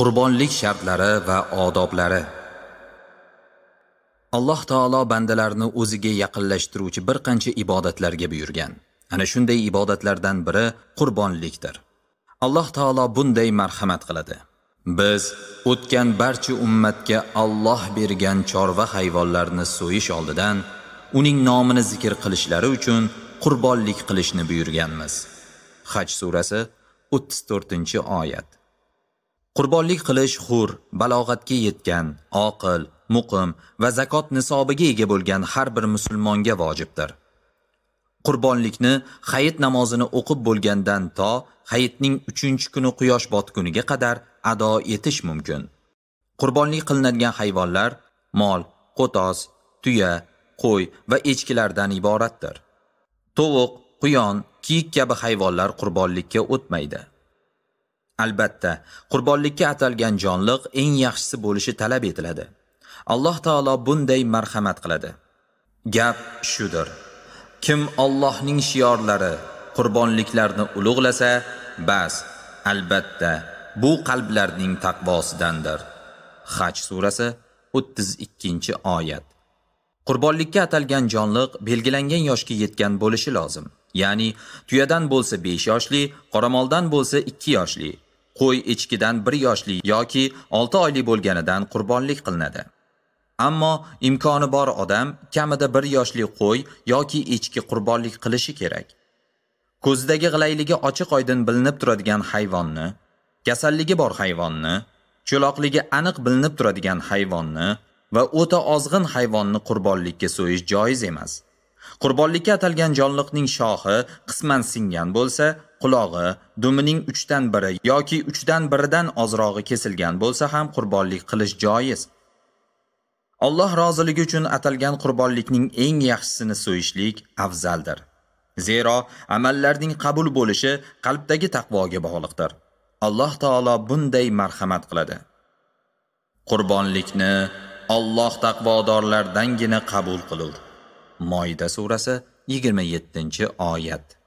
qurbonlik shartlari va odoblari alloh taolo bandalarni o'ziga yaqinlashtiruvchi bir qancha ibodatlarga buyurgan ana shunday ibodatlardan biri qurbonlikdir alloh taolo bunday marhamat qiladi biz o'tgan barcha ummatga Alloh bergan chorva hayvonlarni so'yish oldidan uning nomini zikr qilishlari uchun qurbonlik qilishni buyurganmiz haj surasi 34 oyat Qurbonlik qilish xur, balog'atga yetgan, oqil, muqim va zakot nisobiga ega bo'lgan har bir musulmonga vojibdir. Qurbonlikni hayit namozini o'qib bo'lgandan to hayitning 3-kuni quyosh botguniga qadar ado etish mumkin. Qurbonlik qilinadigan hayvonlar mol, qo'toz, tuya, qo'y va echkilardan iboratdir. Tovuq, quyon, kiyik kabi hayvonlar qurbonlikka o'tmaydi. albatta qurbonlikka atalgan jonliq eng yaxshisi bo'lishi talab etiladi alloh taolo bunday marhamat qiladi gap shudur. kim Allohning shiorlari qurbonliklarni ulug'lasa bas albatta bu qalblarning taqvosidandir haj surasi 32 oyat qurbonlikka atalgan jonliq belgilangan yoshga yetgan bo'lishi lozim ya'ni tuyadan bo'lsa 5 yoshli qoramoldan bo'lsa 2 yoshli qo'y echkidan 1 yoshli yoki 6 oylik bo'lganidan qurbonlik qilinadi. Ammo imkoni bor odam kamida 1 yoshli qo'y yoki echki qurbonlik qilishi kerak. ko'zidagi g'ilayligi ochiq-oydin bilinib turadigan hayvonni, kasalligi bor hayvonni, cho'loqligi aniq bilinib turadigan hayvonni va o'ta ozg'in hayvonni qurbonlikka so'yish joiz emas. Qurbonlikka atalgan jonliqning shoxi qisman singan bo'lsa, qulog'i dumining uchdan biri yoki uchdan biridan ozrog'i kesilgan bo'lsa ham qurbonlik qilish joiz alloh roziligi uchun atalgan qurbonlikning eng yaxshisini so'yishlik afzaldir zero amallarning qabul bo'lishi qalbdagi taqvoga bog'liqdir alloh taolo bunday marhamat qiladi qurbonlikni Alloh taqvodorlardangina qabul qilur. moyida surasi 27-oyat.